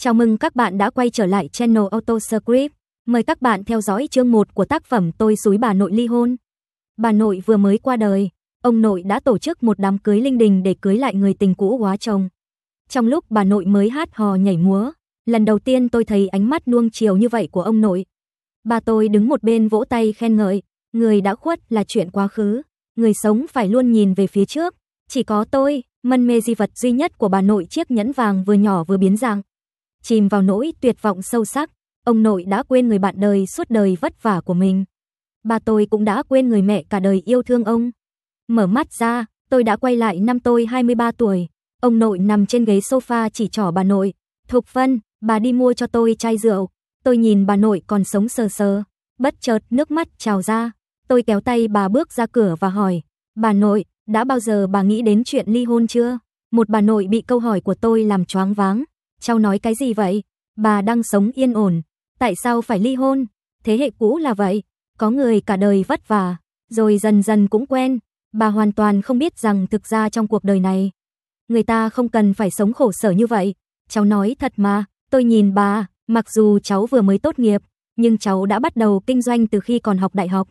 Chào mừng các bạn đã quay trở lại channel Autoscript. Mời các bạn theo dõi chương 1 của tác phẩm Tôi xúi bà nội ly hôn. Bà nội vừa mới qua đời, ông nội đã tổ chức một đám cưới linh đình để cưới lại người tình cũ quá chồng. Trong lúc bà nội mới hát hò nhảy múa, lần đầu tiên tôi thấy ánh mắt nuông chiều như vậy của ông nội. Bà tôi đứng một bên vỗ tay khen ngợi, người đã khuất là chuyện quá khứ, người sống phải luôn nhìn về phía trước. Chỉ có tôi, mân mê di vật duy nhất của bà nội chiếc nhẫn vàng vừa nhỏ vừa biến dạng chìm vào nỗi tuyệt vọng sâu sắc, ông nội đã quên người bạn đời suốt đời vất vả của mình. bà tôi cũng đã quên người mẹ cả đời yêu thương ông. Mở mắt ra, tôi đã quay lại năm tôi 23 tuổi. Ông nội nằm trên ghế sofa chỉ trỏ bà nội. Thục Vân, bà đi mua cho tôi chai rượu. Tôi nhìn bà nội còn sống sờ sờ. Bất chợt nước mắt trào ra. Tôi kéo tay bà bước ra cửa và hỏi. Bà nội, đã bao giờ bà nghĩ đến chuyện ly hôn chưa? Một bà nội bị câu hỏi của tôi làm choáng váng cháu nói cái gì vậy? Bà đang sống yên ổn, tại sao phải ly hôn? Thế hệ cũ là vậy, có người cả đời vất vả, rồi dần dần cũng quen. Bà hoàn toàn không biết rằng thực ra trong cuộc đời này, người ta không cần phải sống khổ sở như vậy. Cháu nói thật mà, tôi nhìn bà, mặc dù cháu vừa mới tốt nghiệp, nhưng cháu đã bắt đầu kinh doanh từ khi còn học đại học.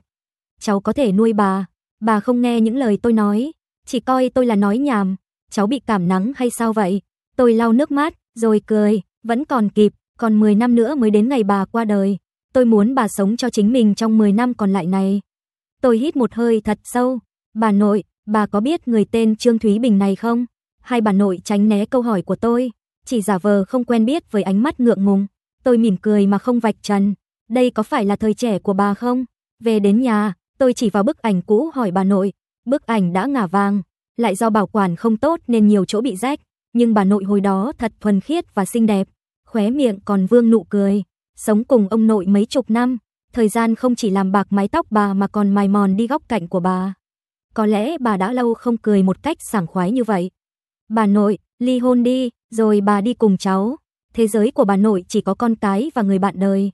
Cháu có thể nuôi bà, bà không nghe những lời tôi nói, chỉ coi tôi là nói nhảm. Cháu bị cảm nắng hay sao vậy? Tôi lau nước mắt, rồi cười, vẫn còn kịp, còn 10 năm nữa mới đến ngày bà qua đời. Tôi muốn bà sống cho chính mình trong 10 năm còn lại này. Tôi hít một hơi thật sâu. Bà nội, bà có biết người tên Trương Thúy Bình này không? Hai bà nội tránh né câu hỏi của tôi, chỉ giả vờ không quen biết với ánh mắt ngượng ngùng. Tôi mỉm cười mà không vạch trần. Đây có phải là thời trẻ của bà không? Về đến nhà, tôi chỉ vào bức ảnh cũ hỏi bà nội. Bức ảnh đã ngả vàng, lại do bảo quản không tốt nên nhiều chỗ bị rách nhưng bà nội hồi đó thật thuần khiết và xinh đẹp, khóe miệng còn vương nụ cười. Sống cùng ông nội mấy chục năm, thời gian không chỉ làm bạc mái tóc bà mà còn mài mòn đi góc cạnh của bà. Có lẽ bà đã lâu không cười một cách sảng khoái như vậy. Bà nội, ly hôn đi, rồi bà đi cùng cháu. Thế giới của bà nội chỉ có con cái và người bạn đời.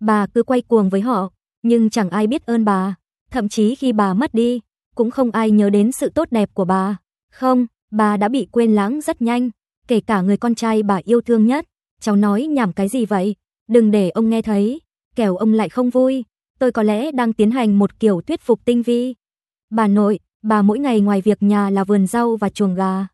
Bà cứ quay cuồng với họ, nhưng chẳng ai biết ơn bà. Thậm chí khi bà mất đi, cũng không ai nhớ đến sự tốt đẹp của bà. Không, bà đã bị quên lãng rất nhanh, kể cả người con trai bà yêu thương nhất. Cháu nói nhảm cái gì vậy? Đừng để ông nghe thấy, kẻo ông lại không vui. Tôi có lẽ đang tiến hành một kiểu thuyết phục tinh vi. Bà nội, bà mỗi ngày ngoài việc nhà là vườn rau và chuồng gà.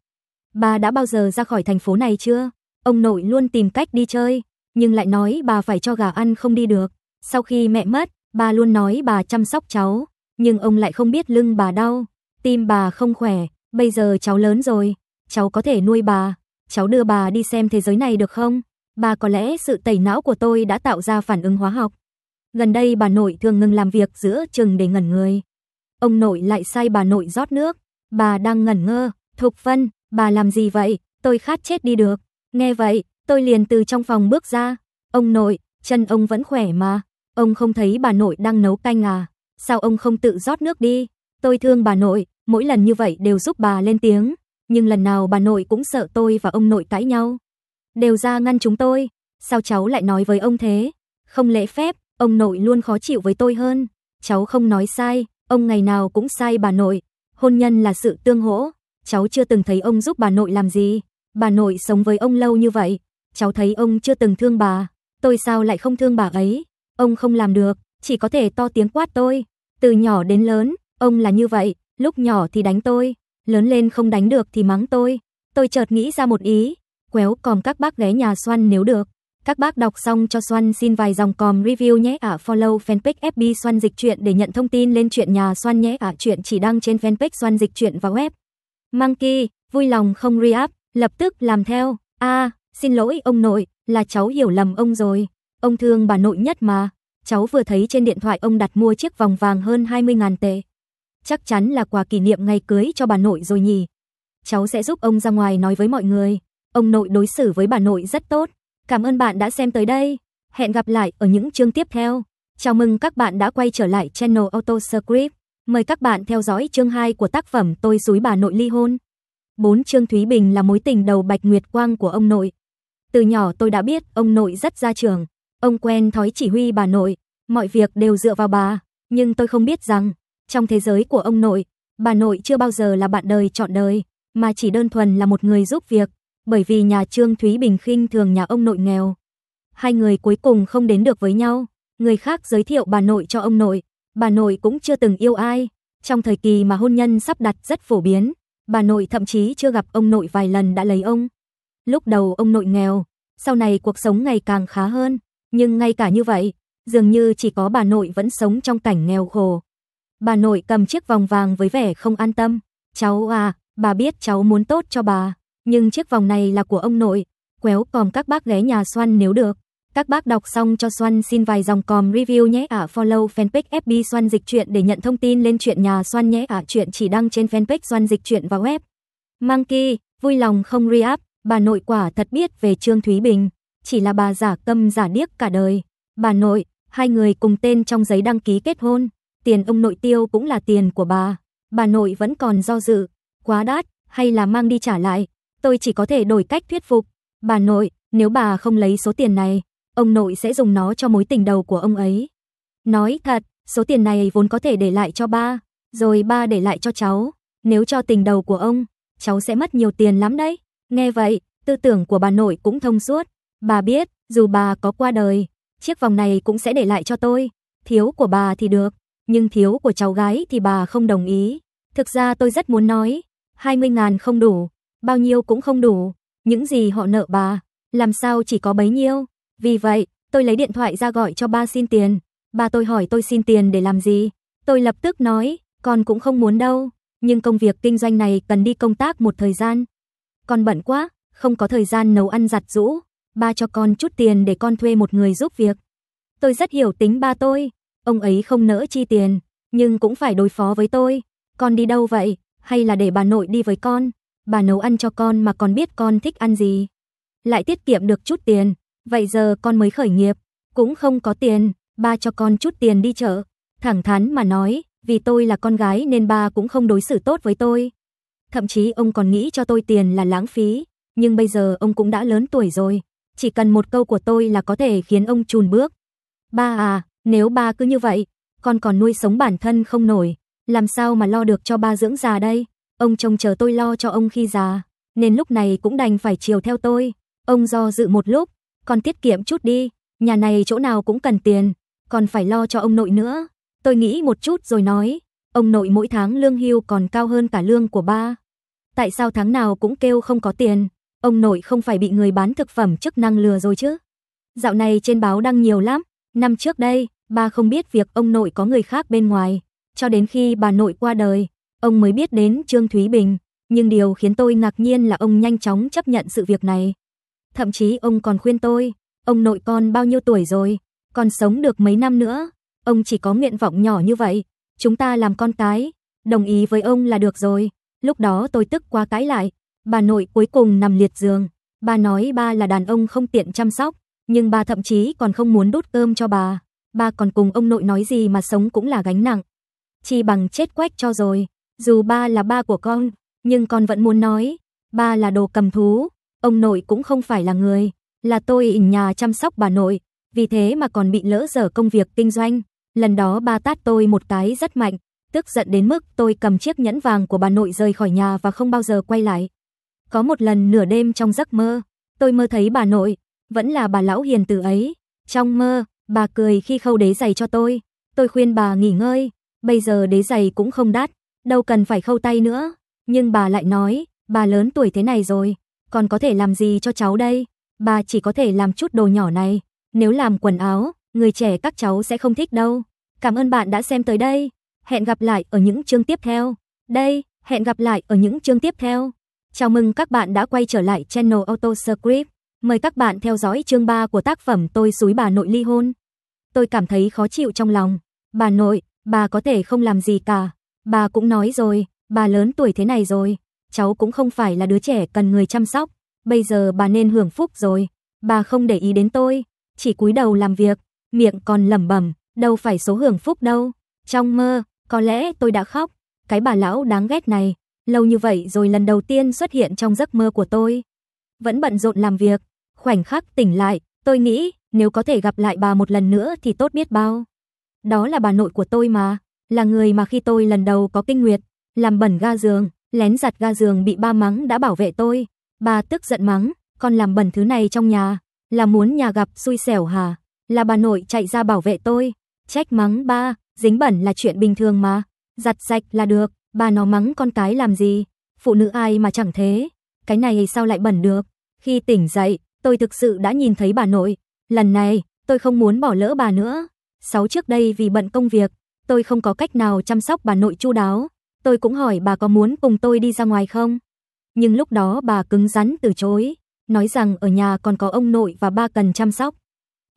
Bà đã bao giờ ra khỏi thành phố này chưa? Ông nội luôn tìm cách đi chơi, nhưng lại nói bà phải cho gà ăn không đi được. Sau khi mẹ mất, bà luôn nói bà chăm sóc cháu, nhưng ông lại không biết lưng bà đau, tim bà không khỏe, Bây giờ cháu lớn rồi, cháu có thể nuôi bà, cháu đưa bà đi xem thế giới này được không? Bà có lẽ sự tẩy não của tôi đã tạo ra phản ứng hóa học. Gần đây bà nội thường ngừng làm việc giữa chừng để ngẩn người. Ông nội lại sai bà nội rót nước. Bà đang ngẩn ngơ, Thục Vân, bà làm gì vậy? Tôi khát chết đi được. Nghe vậy, tôi liền từ trong phòng bước ra. Ông nội, chân ông vẫn khỏe mà. Ông không thấy bà nội đang nấu canh à? Sao ông không tự rót nước đi? Tôi thương bà nội, mỗi lần như vậy đều giúp bà lên tiếng, nhưng lần nào bà nội cũng sợ tôi và ông nội cãi nhau. Đều ra ngăn chúng tôi, sao cháu lại nói với ông thế? Không lễ phép, ông nội luôn khó chịu với tôi hơn. Cháu không nói sai, ông ngày nào cũng sai bà nội. Hôn nhân là sự tương hỗ, cháu chưa từng thấy ông giúp bà nội làm gì. Bà nội sống với ông lâu như vậy, cháu thấy ông chưa từng thương bà. Tôi sao lại không thương bà ấy? Ông không làm được, chỉ có thể to tiếng quát tôi. Từ nhỏ đến lớn, ông là như vậy, lúc nhỏ thì đánh tôi, lớn lên không đánh được thì mắng tôi. Tôi chợt nghĩ ra một ý, quéo còm các bác ghé nhà Xoan nếu được. Các bác đọc xong cho Xoan xin vài dòng còm review nhé ở à, follow fanpage FB Xoan Dịch Chuyện để nhận thông tin lên chuyện nhà Xoan nhé ở à, chuyện chỉ đăng trên fanpage Xoan Dịch Chuyện và web. Monkey, vui lòng không re-up, lập tức làm theo. a xin lỗi ông nội, là cháu hiểu lầm ông rồi. Ông thương bà nội nhất mà. Cháu vừa thấy trên điện thoại ông đặt mua chiếc vòng vàng hơn 20.000 tệ chắc chắn là quà kỷ niệm ngày cưới cho bà nội rồi nhỉ. Cháu sẽ giúp ông ra ngoài nói với mọi người. Ông nội đối xử với bà nội rất tốt. Cảm ơn bạn đã xem tới đây. Hẹn gặp lại ở những chương tiếp theo. Chào mừng các bạn đã quay trở lại channel Autoscript. Mời các bạn theo dõi chương 2 của tác phẩm Tôi dúi bà nội ly hôn. 4. Trương Thúy Bình là mối tình đầu Bạch Nguyệt Quang của ông nội. Từ nhỏ tôi đã biết ông nội rất gia trưởng. Ông quen thói chỉ huy bà nội. Mọi việc đều dựa vào bà. Nhưng tôi không biết rằng, trong thế giới của ông nội, bà nội chưa bao giờ là bạn đời chọn đời, mà chỉ đơn thuần là một người giúp việc, bởi vì nhà Trương Thúy Bình khinh thường nhà ông nội nghèo. Hai người cuối cùng không đến được với nhau, người khác giới thiệu bà nội cho ông nội, bà nội cũng chưa từng yêu ai. Trong thời kỳ mà hôn nhân sắp đặt rất phổ biến, bà nội thậm chí chưa gặp ông nội vài lần đã lấy ông. Lúc đầu ông nội nghèo, sau này cuộc sống ngày càng khá hơn, nhưng ngay cả như vậy, dường như chỉ có bà nội vẫn sống trong cảnh nghèo khổ. Bà nội cầm chiếc vòng vàng với vẻ không an tâm. Cháu à, bà biết cháu muốn tốt cho bà, nhưng chiếc vòng này là của ông nội. Quéo còm các bác ghé nhà Xoan nếu được. Các bác đọc xong cho Xoan xin vài dòng còm review nhé ả follow fanpage FB Xoan Dịch Chuyện để nhận thông tin lên chuyện nhà Xoan nhé ả à, chuyện chỉ đăng trên fanpage Xoan Dịch Chuyện và web. Mang kỳ, vui lòng không re-up, bà nội quả thật biết về Trương Thúy Bình, chỉ là bà giả câm giả điếc cả đời. Bà nội, hai người cùng tên trong giấy đăng ký kết hôn tiền ông nội tiêu cũng là tiền của bà. Bà nội vẫn còn do dự, quá đắt, hay là mang đi trả lại, tôi chỉ có thể đổi cách thuyết phục. Bà nội, nếu bà không lấy số tiền này, ông nội sẽ dùng nó cho mối tình đầu của ông ấy. Nói thật, số tiền này vốn có thể để lại cho ba, rồi ba để lại cho cháu. Nếu cho tình đầu của ông, cháu sẽ mất nhiều tiền lắm đấy. Nghe vậy, tư tưởng của bà nội cũng thông suốt. Bà biết, dù bà có qua đời, chiếc vòng này cũng sẽ để lại cho tôi. Thiếu của bà thì được, nhưng thiếu của cháu gái thì bà không đồng ý. Thực ra tôi rất muốn nói, 20 ngàn không đủ, bao nhiêu cũng không đủ, những gì họ nợ bà, làm sao chỉ có bấy nhiêu. Vì vậy, tôi lấy điện thoại ra gọi cho ba xin tiền. Bà tôi hỏi tôi xin tiền để làm gì? Tôi lập tức nói, con cũng không muốn đâu, nhưng công việc kinh doanh này cần đi công tác một thời gian. Con bận quá, không có thời gian nấu ăn giặt rũ, ba cho con chút tiền để con thuê một người giúp việc. Tôi rất hiểu tính ba tôi, Ông ấy không nỡ chi tiền, nhưng cũng phải đối phó với tôi. Con đi đâu vậy? Hay là để bà nội đi với con? Bà nấu ăn cho con mà còn biết con thích ăn gì. Lại tiết kiệm được chút tiền, vậy giờ con mới khởi nghiệp, cũng không có tiền, ba cho con chút tiền đi chợ. Thẳng thắn mà nói, vì tôi là con gái nên ba cũng không đối xử tốt với tôi. Thậm chí ông còn nghĩ cho tôi tiền là lãng phí, nhưng bây giờ ông cũng đã lớn tuổi rồi, chỉ cần một câu của tôi là có thể khiến ông chùn bước. Ba à, nếu ba cứ như vậy, con còn nuôi sống bản thân không nổi, làm sao mà lo được cho ba dưỡng già đây? Ông chồng chờ tôi lo cho ông khi già, nên lúc này cũng đành phải chiều theo tôi. Ông do dự một lúc, con tiết kiệm chút đi, nhà này chỗ nào cũng cần tiền, còn phải lo cho ông nội nữa. Tôi nghĩ một chút rồi nói, ông nội mỗi tháng lương hưu còn cao hơn cả lương của ba. Tại sao tháng nào cũng kêu không có tiền, ông nội không phải bị người bán thực phẩm chức năng lừa rồi chứ? Dạo này trên báo đăng nhiều lắm, Năm trước đây, bà không biết việc ông nội có người khác bên ngoài, cho đến khi bà nội qua đời, ông mới biết đến Trương Thúy Bình, nhưng điều khiến tôi ngạc nhiên là ông nhanh chóng chấp nhận sự việc này. Thậm chí ông còn khuyên tôi, ông nội con bao nhiêu tuổi rồi, còn sống được mấy năm nữa, ông chỉ có nguyện vọng nhỏ như vậy, chúng ta làm con cái, đồng ý với ông là được rồi. Lúc đó tôi tức quá cãi lại, bà nội cuối cùng nằm liệt giường, bà nói ba là đàn ông không tiện chăm sóc, nhưng bà thậm chí còn không muốn đút cơm cho bà. Bà còn cùng ông nội nói gì mà sống cũng là gánh nặng. chỉ bằng chết quách cho rồi, dù ba là ba của con, nhưng con vẫn muốn nói, ba là đồ cầm thú, ông nội cũng không phải là người, là tôi ở nhà chăm sóc bà nội, vì thế mà còn bị lỡ dở công việc kinh doanh. Lần đó ba tát tôi một cái rất mạnh, tức giận đến mức tôi cầm chiếc nhẫn vàng của bà nội rời khỏi nhà và không bao giờ quay lại. Có một lần nửa đêm trong giấc mơ, tôi mơ thấy bà nội, vẫn là bà lão hiền từ ấy. Trong mơ, bà cười khi khâu đế giày cho tôi. Tôi khuyên bà nghỉ ngơi, bây giờ đế giày cũng không đắt, đâu cần phải khâu tay nữa. Nhưng bà lại nói, bà lớn tuổi thế này rồi, còn có thể làm gì cho cháu đây? Bà chỉ có thể làm chút đồ nhỏ này. Nếu làm quần áo, người trẻ các cháu sẽ không thích đâu. Cảm ơn bạn đã xem tới đây. Hẹn gặp lại ở những chương tiếp theo. Đây, hẹn gặp lại ở những chương tiếp theo. Chào mừng các bạn đã quay trở lại channel AutoScript. Mời các bạn theo dõi chương 3 của tác phẩm Tôi xúi bà nội ly hôn. Tôi cảm thấy khó chịu trong lòng. Bà nội, bà có thể không làm gì cả. Bà cũng nói rồi, bà lớn tuổi thế này rồi. Cháu cũng không phải là đứa trẻ cần người chăm sóc. Bây giờ bà nên hưởng phúc rồi. Bà không để ý đến tôi. Chỉ cúi đầu làm việc. Miệng còn lẩm bẩm, đâu phải số hưởng phúc đâu. Trong mơ, có lẽ tôi đã khóc. Cái bà lão đáng ghét này. Lâu như vậy rồi lần đầu tiên xuất hiện trong giấc mơ của tôi. Vẫn bận rộn làm việc Khoảnh khắc tỉnh lại, tôi nghĩ, nếu có thể gặp lại bà một lần nữa thì tốt biết bao. Đó là bà nội của tôi mà, là người mà khi tôi lần đầu có kinh nguyệt, làm bẩn ga giường, lén giặt ga giường bị ba mắng đã bảo vệ tôi. Bà tức giận mắng, con làm bẩn thứ này trong nhà, là muốn nhà gặp xui xẻo hả? Là bà nội chạy ra bảo vệ tôi, trách mắng ba, dính bẩn là chuyện bình thường mà, giặt sạch là được, bà nó mắng con cái làm gì? Phụ nữ ai mà chẳng thế, cái này sao lại bẩn được? Khi tỉnh dậy, tôi thực sự đã nhìn thấy bà nội. Lần này, tôi không muốn bỏ lỡ bà nữa. Sáu trước đây vì bận công việc, tôi không có cách nào chăm sóc bà nội chu đáo. Tôi cũng hỏi bà có muốn cùng tôi đi ra ngoài không? Nhưng lúc đó bà cứng rắn từ chối, nói rằng ở nhà còn có ông nội và ba cần chăm sóc.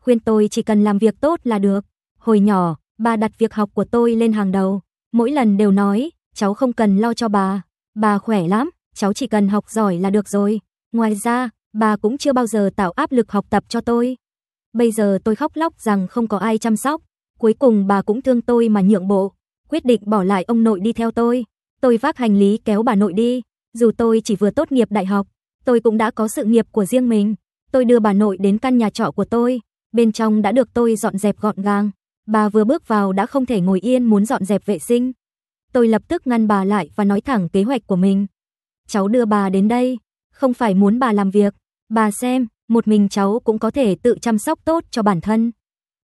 Khuyên tôi chỉ cần làm việc tốt là được. Hồi nhỏ, bà đặt việc học của tôi lên hàng đầu. Mỗi lần đều nói, cháu không cần lo cho bà. Bà khỏe lắm, cháu chỉ cần học giỏi là được rồi. Ngoài ra, bà cũng chưa bao giờ tạo áp lực học tập cho tôi. Bây giờ tôi khóc lóc rằng không có ai chăm sóc, cuối cùng bà cũng thương tôi mà nhượng bộ, quyết định bỏ lại ông nội đi theo tôi. Tôi vác hành lý kéo bà nội đi, dù tôi chỉ vừa tốt nghiệp đại học, tôi cũng đã có sự nghiệp của riêng mình. Tôi đưa bà nội đến căn nhà trọ của tôi, bên trong đã được tôi dọn dẹp gọn gàng. Bà vừa bước vào đã không thể ngồi yên muốn dọn dẹp vệ sinh. Tôi lập tức ngăn bà lại và nói thẳng kế hoạch của mình. Cháu đưa bà đến đây, không phải muốn bà làm việc, Bà xem, một mình cháu cũng có thể tự chăm sóc tốt cho bản thân.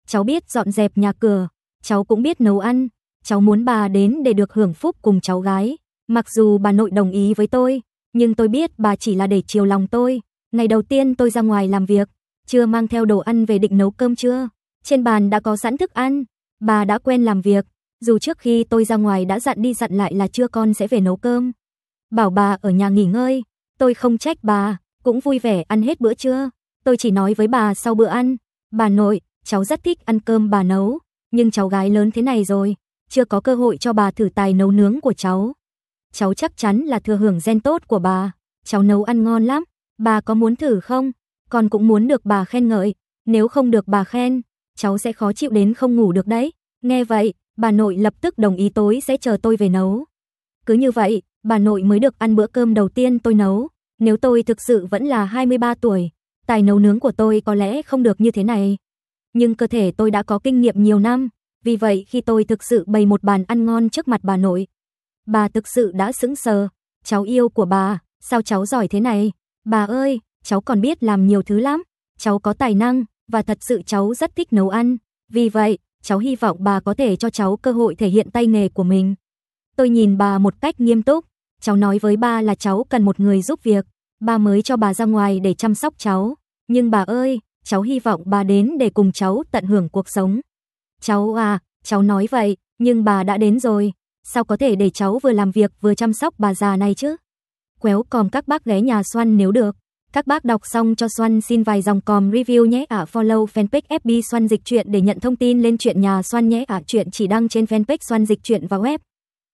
Cháu biết dọn dẹp nhà cửa, cháu cũng biết nấu ăn, cháu muốn bà đến để được hưởng phúc cùng cháu gái. Mặc dù bà nội đồng ý với tôi, nhưng tôi biết bà chỉ là để chiều lòng tôi. Ngày đầu tiên tôi ra ngoài làm việc, chưa mang theo đồ ăn về định nấu cơm chưa? Trên bàn đã có sẵn thức ăn, bà đã quen làm việc, dù trước khi tôi ra ngoài đã dặn đi dặn lại là chưa con sẽ về nấu cơm. Bảo bà ở nhà nghỉ ngơi, tôi không trách bà, cũng vui vẻ ăn hết bữa trưa. Tôi chỉ nói với bà sau bữa ăn, bà nội, cháu rất thích ăn cơm bà nấu, nhưng cháu gái lớn thế này rồi, chưa có cơ hội cho bà thử tài nấu nướng của cháu. Cháu chắc chắn là thừa hưởng gen tốt của bà, cháu nấu ăn ngon lắm, bà có muốn thử không? Con cũng muốn được bà khen ngợi, nếu không được bà khen, cháu sẽ khó chịu đến không ngủ được đấy. Nghe vậy, bà nội lập tức đồng ý tối sẽ chờ tôi về nấu. Cứ như vậy, bà nội mới được ăn bữa cơm đầu tiên tôi nấu. Nếu tôi thực sự vẫn là 23 tuổi, tài nấu nướng của tôi có lẽ không được như thế này. Nhưng cơ thể tôi đã có kinh nghiệm nhiều năm, vì vậy khi tôi thực sự bày một bàn ăn ngon trước mặt bà nội, bà thực sự đã sững sờ. Cháu yêu của bà, sao cháu giỏi thế này? Bà ơi, cháu còn biết làm nhiều thứ lắm, cháu có tài năng và thật sự cháu rất thích nấu ăn. Vì vậy, cháu hy vọng bà có thể cho cháu cơ hội thể hiện tay nghề của mình. Tôi nhìn bà một cách nghiêm túc, cháu nói với ba là cháu cần một người giúp việc, ba mới cho bà ra ngoài để chăm sóc cháu. Nhưng bà ơi, cháu hy vọng bà đến để cùng cháu tận hưởng cuộc sống. Cháu à, cháu nói vậy, nhưng bà đã đến rồi, sao có thể để cháu vừa làm việc vừa chăm sóc bà già này chứ? Quéo còm các bác ghé nhà Xoan nếu được. Các bác đọc xong cho Xoan xin vài dòng còm review nhé ở à, follow fanpage FB Xoan Dịch Chuyện để nhận thông tin lên chuyện nhà Xoan nhé ở à, chuyện chỉ đăng trên fanpage Xoan Dịch Chuyện và web.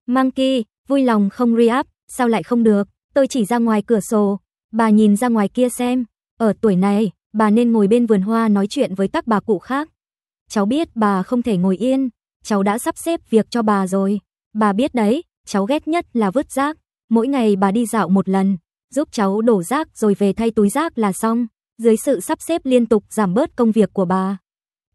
Monkey, vui lòng không re-up. Sao lại không được, tôi chỉ ra ngoài cửa sổ, bà nhìn ra ngoài kia xem, ở tuổi này, bà nên ngồi bên vườn hoa nói chuyện với các bà cụ khác. Cháu biết bà không thể ngồi yên, cháu đã sắp xếp việc cho bà rồi. Bà biết đấy, cháu ghét nhất là vứt rác, mỗi ngày bà đi dạo một lần, giúp cháu đổ rác rồi về thay túi rác là xong. Dưới sự sắp xếp liên tục giảm bớt công việc của bà,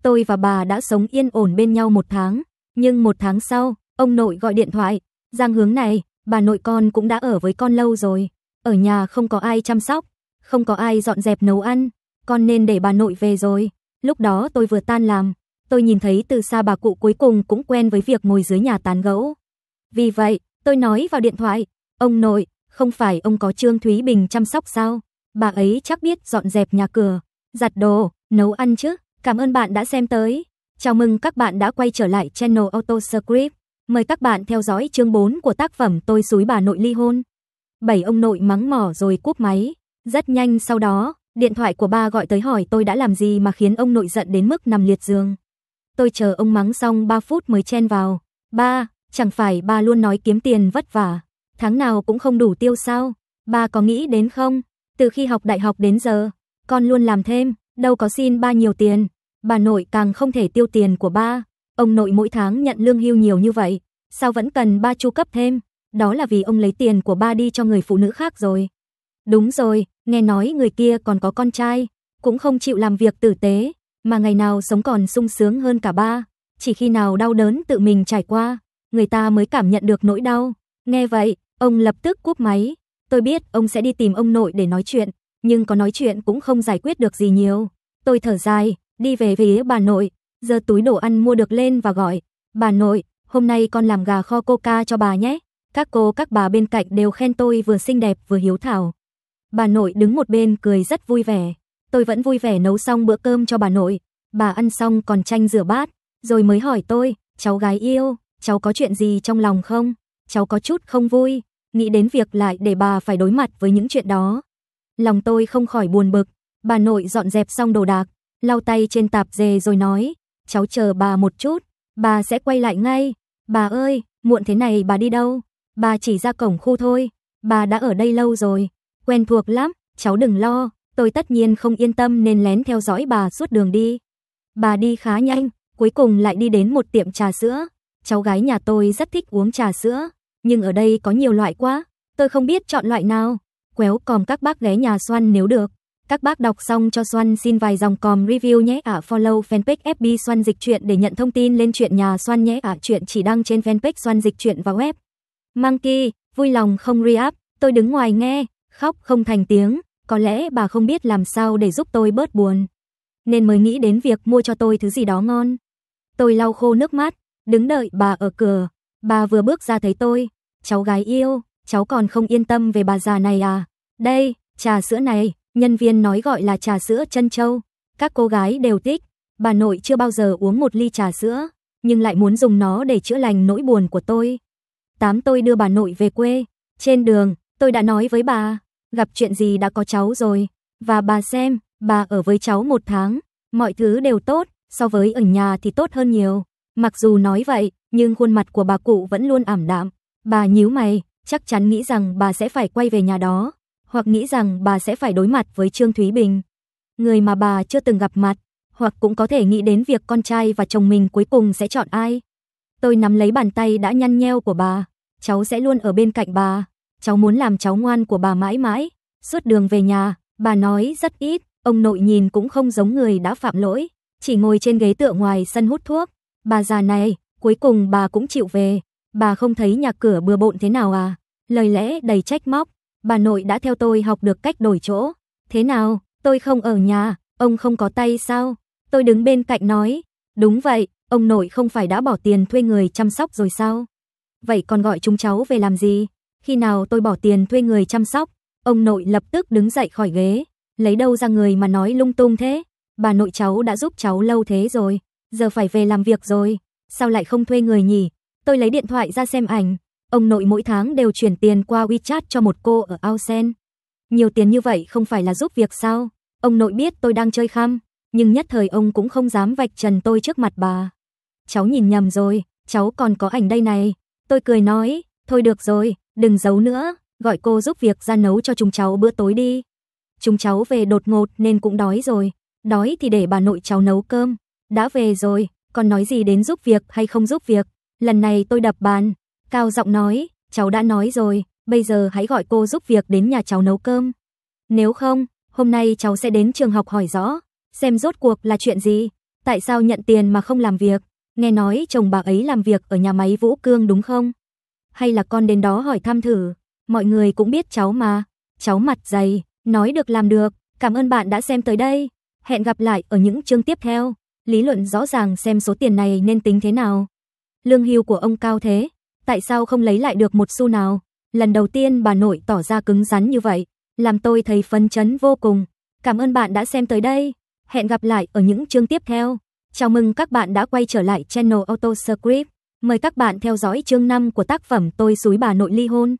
tôi và bà đã sống yên ổn bên nhau một tháng. Nhưng một tháng sau, ông nội gọi điện thoại, Giang hướng này, bà nội con cũng đã ở với con lâu rồi, ở nhà không có ai chăm sóc, không có ai dọn dẹp nấu ăn, con nên để bà nội về rồi. Lúc đó tôi vừa tan làm, tôi nhìn thấy từ xa bà cụ cuối cùng cũng quen với việc ngồi dưới nhà tán gẫu. Vì vậy, tôi nói vào điện thoại, ông nội, không phải ông có Trương Thúy Bình chăm sóc sao? Bà ấy chắc biết dọn dẹp nhà cửa, giặt đồ, nấu ăn chứ. Cảm ơn bạn đã xem tới. Chào mừng các bạn đã quay trở lại channel Autoscript. Mời các bạn theo dõi chương 4 của tác phẩm Tôi xúi bà nội ly hôn. Bảy ông nội mắng mỏ rồi cúp máy. Rất nhanh sau đó, điện thoại của ba gọi tới hỏi tôi đã làm gì mà khiến ông nội giận đến mức nằm liệt giường. Tôi chờ ông mắng xong 3 phút mới chen vào. Ba, chẳng phải ba luôn nói kiếm tiền vất vả. Tháng nào cũng không đủ tiêu sao. Ba có nghĩ đến không? Từ khi học đại học đến giờ, con luôn làm thêm, đâu có xin ba nhiều tiền. Bà nội càng không thể tiêu tiền của ba. Ông nội mỗi tháng nhận lương hưu nhiều như vậy, sao vẫn cần ba chu cấp thêm? Đó là vì ông lấy tiền của ba đi cho người phụ nữ khác rồi. Đúng rồi, nghe nói người kia còn có con trai, cũng không chịu làm việc tử tế, mà ngày nào sống còn sung sướng hơn cả ba, chỉ khi nào đau đớn tự mình trải qua, người ta mới cảm nhận được nỗi đau. Nghe vậy, ông lập tức cúp máy. Tôi biết ông sẽ đi tìm ông nội để nói chuyện, nhưng có nói chuyện cũng không giải quyết được gì nhiều. Tôi thở dài, đi về phía bà nội, giơ túi đồ ăn mua được lên và gọi, "Bà nội, hôm nay con làm gà kho coca cho bà nhé." Các cô các bà bên cạnh đều khen tôi vừa xinh đẹp vừa hiếu thảo. Bà nội đứng một bên cười rất vui vẻ. Tôi vẫn vui vẻ nấu xong bữa cơm cho bà nội. Bà ăn xong còn tranh rửa bát, rồi mới hỏi tôi, cháu gái yêu, cháu có chuyện gì trong lòng không? Cháu có chút không vui, nghĩ đến việc lại để bà phải đối mặt với những chuyện đó. Lòng tôi không khỏi buồn bực, bà nội dọn dẹp xong đồ đạc, lau tay trên tạp dề rồi nói, cháu chờ bà một chút, bà sẽ quay lại ngay. Bà ơi, muộn thế này bà đi đâu? Bà chỉ ra cổng khu thôi, bà đã ở đây lâu rồi, quen thuộc lắm, cháu đừng lo, tôi tất nhiên không yên tâm nên lén theo dõi bà suốt đường đi. Bà đi khá nhanh, cuối cùng lại đi đến một tiệm trà sữa. Cháu gái nhà tôi rất thích uống trà sữa, nhưng ở đây có nhiều loại quá, tôi không biết chọn loại nào. Quéo còm các bác ghé nhà xoan nếu được. Các bác đọc xong cho Xoan xin vài dòng com review nhé ở à, follow fanpage FB Xoan Dịch Chuyện để nhận thông tin lên chuyện nhà Xoan nhé ở à, chuyện chỉ đăng trên fanpage Xoan Dịch Chuyện và web. Monkey, vui lòng không re-up, tôi đứng ngoài nghe, khóc không thành tiếng, có lẽ bà không biết làm sao để giúp tôi bớt buồn. Nên mới nghĩ đến việc mua cho tôi thứ gì đó ngon. Tôi lau khô nước mắt, đứng đợi bà ở cửa. Bà vừa bước ra thấy tôi. Cháu gái yêu, cháu còn không yên tâm về bà già này à? Đây, trà sữa này. Nhân viên nói gọi là trà sữa chân châu. Các cô gái đều thích. Bà nội chưa bao giờ uống một ly trà sữa, nhưng lại muốn dùng nó để chữa lành nỗi buồn của tôi. Tám tôi đưa bà nội về quê. Trên đường, tôi đã nói với bà, gặp chuyện gì đã có cháu rồi. Và bà xem, bà ở với cháu một tháng. Mọi thứ đều tốt, so với ở nhà thì tốt hơn nhiều. Mặc dù nói vậy, nhưng khuôn mặt của bà cụ vẫn luôn ảm đạm. Bà nhíu mày, chắc chắn nghĩ rằng bà sẽ phải quay về nhà đó hoặc nghĩ rằng bà sẽ phải đối mặt với Trương Thúy Bình, người mà bà chưa từng gặp mặt, hoặc cũng có thể nghĩ đến việc con trai và chồng mình cuối cùng sẽ chọn ai. Tôi nắm lấy bàn tay đã nhăn nheo của bà, cháu sẽ luôn ở bên cạnh bà, cháu muốn làm cháu ngoan của bà mãi mãi, suốt đường về nhà, bà nói rất ít, ông nội nhìn cũng không giống người đã phạm lỗi, chỉ ngồi trên ghế tựa ngoài sân hút thuốc. Bà già này, cuối cùng bà cũng chịu về, bà không thấy nhà cửa bừa bộn thế nào à? Lời lẽ đầy trách móc, bà nội đã theo tôi học được cách đổi chỗ. Thế nào, tôi không ở nhà, ông không có tay sao? Tôi đứng bên cạnh nói, đúng vậy, ông nội không phải đã bỏ tiền thuê người chăm sóc rồi sao? Vậy còn gọi chúng cháu về làm gì? Khi nào tôi bỏ tiền thuê người chăm sóc, ông nội lập tức đứng dậy khỏi ghế, lấy đâu ra người mà nói lung tung thế? Bà nội cháu đã giúp cháu lâu thế rồi, giờ phải về làm việc rồi, sao lại không thuê người nhỉ? Tôi lấy điện thoại ra xem ảnh, Ông nội mỗi tháng đều chuyển tiền qua WeChat cho một cô ở ao sen. Nhiều tiền như vậy không phải là giúp việc sao? Ông nội biết tôi đang chơi khăm, nhưng nhất thời ông cũng không dám vạch trần tôi trước mặt bà. Cháu nhìn nhầm rồi, cháu còn có ảnh đây này. Tôi cười nói, thôi được rồi, đừng giấu nữa, gọi cô giúp việc ra nấu cho chúng cháu bữa tối đi. Chúng cháu về đột ngột nên cũng đói rồi, đói thì để bà nội cháu nấu cơm. Đã về rồi, còn nói gì đến giúp việc hay không giúp việc, lần này tôi đập bàn, Cao giọng nói, cháu đã nói rồi, bây giờ hãy gọi cô giúp việc đến nhà cháu nấu cơm. Nếu không, hôm nay cháu sẽ đến trường học hỏi rõ, xem rốt cuộc là chuyện gì, tại sao nhận tiền mà không làm việc, nghe nói chồng bà ấy làm việc ở nhà máy Vũ Cương đúng không? Hay là con đến đó hỏi thăm thử, mọi người cũng biết cháu mà, cháu mặt dày, nói được làm được, cảm ơn bạn đã xem tới đây, hẹn gặp lại ở những chương tiếp theo, lý luận rõ ràng xem số tiền này nên tính thế nào. Lương hưu của ông cao thế tại sao không lấy lại được một xu nào? Lần đầu tiên bà nội tỏ ra cứng rắn như vậy, làm tôi thấy phấn chấn vô cùng. Cảm ơn bạn đã xem tới đây. Hẹn gặp lại ở những chương tiếp theo. Chào mừng các bạn đã quay trở lại channel Autoscript. Mời các bạn theo dõi chương 5 của tác phẩm Tôi xúi bà nội ly hôn.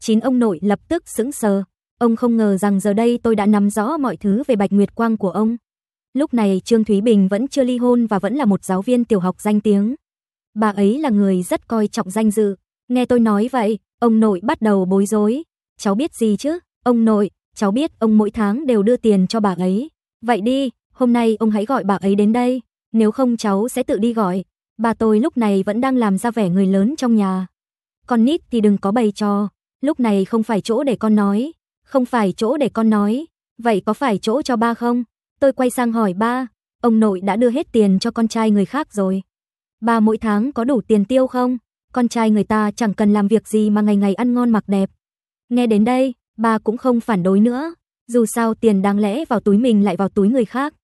Chín ông nội lập tức sững sờ. Ông không ngờ rằng giờ đây tôi đã nắm rõ mọi thứ về Bạch Nguyệt Quang của ông. Lúc này Trương Thúy Bình vẫn chưa ly hôn và vẫn là một giáo viên tiểu học danh tiếng bà ấy là người rất coi trọng danh dự. Nghe tôi nói vậy, ông nội bắt đầu bối rối. Cháu biết gì chứ? Ông nội, cháu biết ông mỗi tháng đều đưa tiền cho bà ấy. Vậy đi, hôm nay ông hãy gọi bà ấy đến đây, nếu không cháu sẽ tự đi gọi. Bà tôi lúc này vẫn đang làm ra vẻ người lớn trong nhà. Con nít thì đừng có bày trò, lúc này không phải chỗ để con nói, không phải chỗ để con nói. Vậy có phải chỗ cho ba không? Tôi quay sang hỏi ba, ông nội đã đưa hết tiền cho con trai người khác rồi. Bà mỗi tháng có đủ tiền tiêu không? Con trai người ta chẳng cần làm việc gì mà ngày ngày ăn ngon mặc đẹp. Nghe đến đây, bà cũng không phản đối nữa, dù sao tiền đáng lẽ vào túi mình lại vào túi người khác.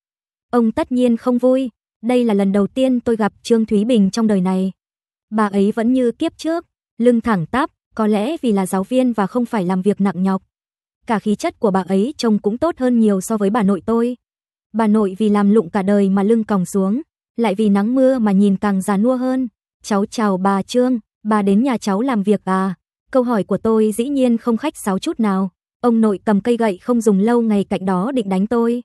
Ông tất nhiên không vui, đây là lần đầu tiên tôi gặp Trương Thúy Bình trong đời này. Bà ấy vẫn như kiếp trước, lưng thẳng tắp, có lẽ vì là giáo viên và không phải làm việc nặng nhọc. Cả khí chất của bà ấy trông cũng tốt hơn nhiều so với bà nội tôi. Bà nội vì làm lụng cả đời mà lưng còng xuống, lại vì nắng mưa mà nhìn càng già nua hơn. Cháu chào bà Trương, bà đến nhà cháu làm việc à? Câu hỏi của tôi dĩ nhiên không khách sáo chút nào. Ông nội cầm cây gậy không dùng lâu ngày cạnh đó định đánh tôi.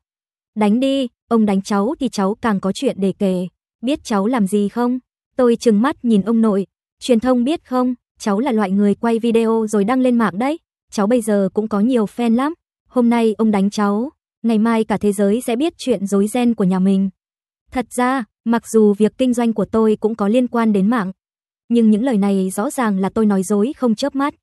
Đánh đi, ông đánh cháu thì cháu càng có chuyện để kể. Biết cháu làm gì không? Tôi trừng mắt nhìn ông nội. Truyền thông biết không, cháu là loại người quay video rồi đăng lên mạng đấy. Cháu bây giờ cũng có nhiều fan lắm. Hôm nay ông đánh cháu, ngày mai cả thế giới sẽ biết chuyện dối ghen của nhà mình. Thật ra, Mặc dù việc kinh doanh của tôi cũng có liên quan đến mạng, nhưng những lời này rõ ràng là tôi nói dối không chớp mắt.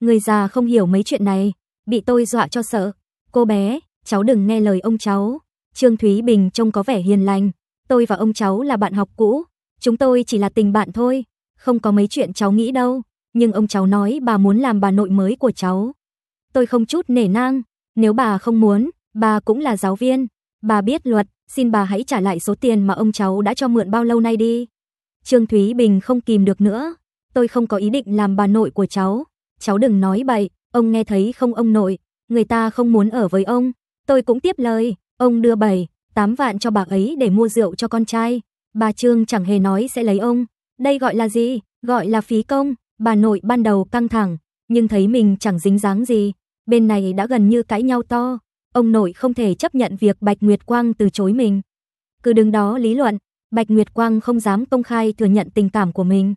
Người già không hiểu mấy chuyện này, bị tôi dọa cho sợ. Cô bé, cháu đừng nghe lời ông cháu. Trương Thúy Bình trông có vẻ hiền lành, tôi và ông cháu là bạn học cũ, chúng tôi chỉ là tình bạn thôi, không có mấy chuyện cháu nghĩ đâu, nhưng ông cháu nói bà muốn làm bà nội mới của cháu. Tôi không chút nể nang, nếu bà không muốn, bà cũng là giáo viên, bà biết luật, xin bà hãy trả lại số tiền mà ông cháu đã cho mượn bao lâu nay đi. Trương Thúy Bình không kìm được nữa, tôi không có ý định làm bà nội của cháu, cháu đừng nói bậy, ông nghe thấy không ông nội, người ta không muốn ở với ông. Tôi cũng tiếp lời, ông đưa 7, 8 vạn cho bà ấy để mua rượu cho con trai. Bà Trương chẳng hề nói sẽ lấy ông. Đây gọi là gì? Gọi là phí công. Bà nội ban đầu căng thẳng, nhưng thấy mình chẳng dính dáng gì. Bên này đã gần như cãi nhau to, ông nội không thể chấp nhận việc Bạch Nguyệt Quang từ chối mình. Cứ đứng đó lý luận, Bạch Nguyệt Quang không dám công khai thừa nhận tình cảm của mình.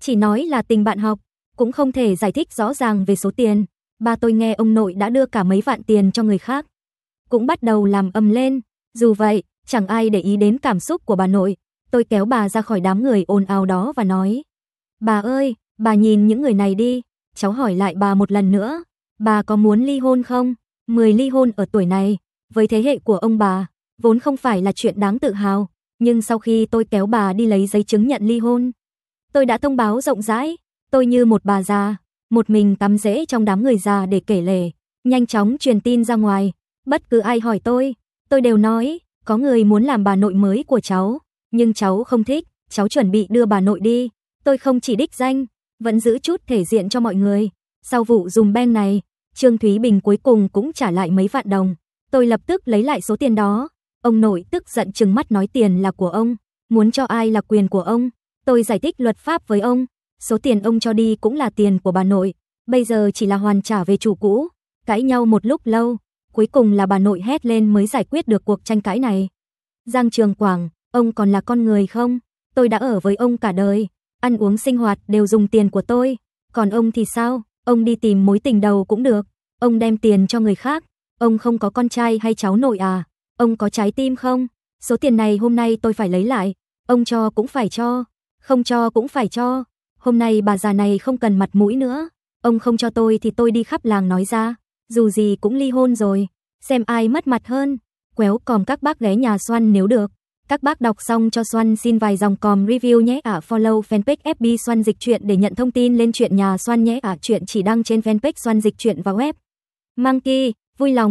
Chỉ nói là tình bạn học, cũng không thể giải thích rõ ràng về số tiền. Ba tôi nghe ông nội đã đưa cả mấy vạn tiền cho người khác. Cũng bắt đầu làm âm lên. Dù vậy, chẳng ai để ý đến cảm xúc của bà nội. Tôi kéo bà ra khỏi đám người ồn ào đó và nói. Bà ơi, bà nhìn những người này đi. Cháu hỏi lại bà một lần nữa. Bà có muốn ly hôn không? 10 ly hôn ở tuổi này, với thế hệ của ông bà, vốn không phải là chuyện đáng tự hào, nhưng sau khi tôi kéo bà đi lấy giấy chứng nhận ly hôn, tôi đã thông báo rộng rãi, tôi như một bà già, một mình tắm rễ trong đám người già để kể lể, nhanh chóng truyền tin ra ngoài, bất cứ ai hỏi tôi, tôi đều nói, có người muốn làm bà nội mới của cháu, nhưng cháu không thích, cháu chuẩn bị đưa bà nội đi, tôi không chỉ đích danh, vẫn giữ chút thể diện cho mọi người. Sau vụ dùng beng này, Trương Thúy Bình cuối cùng cũng trả lại mấy vạn đồng. Tôi lập tức lấy lại số tiền đó. Ông nội tức giận chừng mắt nói tiền là của ông, muốn cho ai là quyền của ông. Tôi giải thích luật pháp với ông, số tiền ông cho đi cũng là tiền của bà nội, bây giờ chỉ là hoàn trả về chủ cũ. Cãi nhau một lúc lâu, cuối cùng là bà nội hét lên mới giải quyết được cuộc tranh cãi này. Giang Trường Quảng, ông còn là con người không? Tôi đã ở với ông cả đời, ăn uống sinh hoạt đều dùng tiền của tôi, còn ông thì sao? ông đi tìm mối tình đầu cũng được, ông đem tiền cho người khác, ông không có con trai hay cháu nội à, ông có trái tim không? Số tiền này hôm nay tôi phải lấy lại, ông cho cũng phải cho, không cho cũng phải cho. Hôm nay bà già này không cần mặt mũi nữa, ông không cho tôi thì tôi đi khắp làng nói ra, dù gì cũng ly hôn rồi, xem ai mất mặt hơn, quéo còm các bác ghé nhà xoăn nếu được. Các bác đọc xong cho Xoan xin vài dòng com review nhé ở à, follow fanpage FB Xoan Dịch Chuyện để nhận thông tin lên chuyện nhà Xoan nhé ở à, chuyện chỉ đăng trên fanpage Xoan Dịch Chuyện và web. Monkey, vui lòng.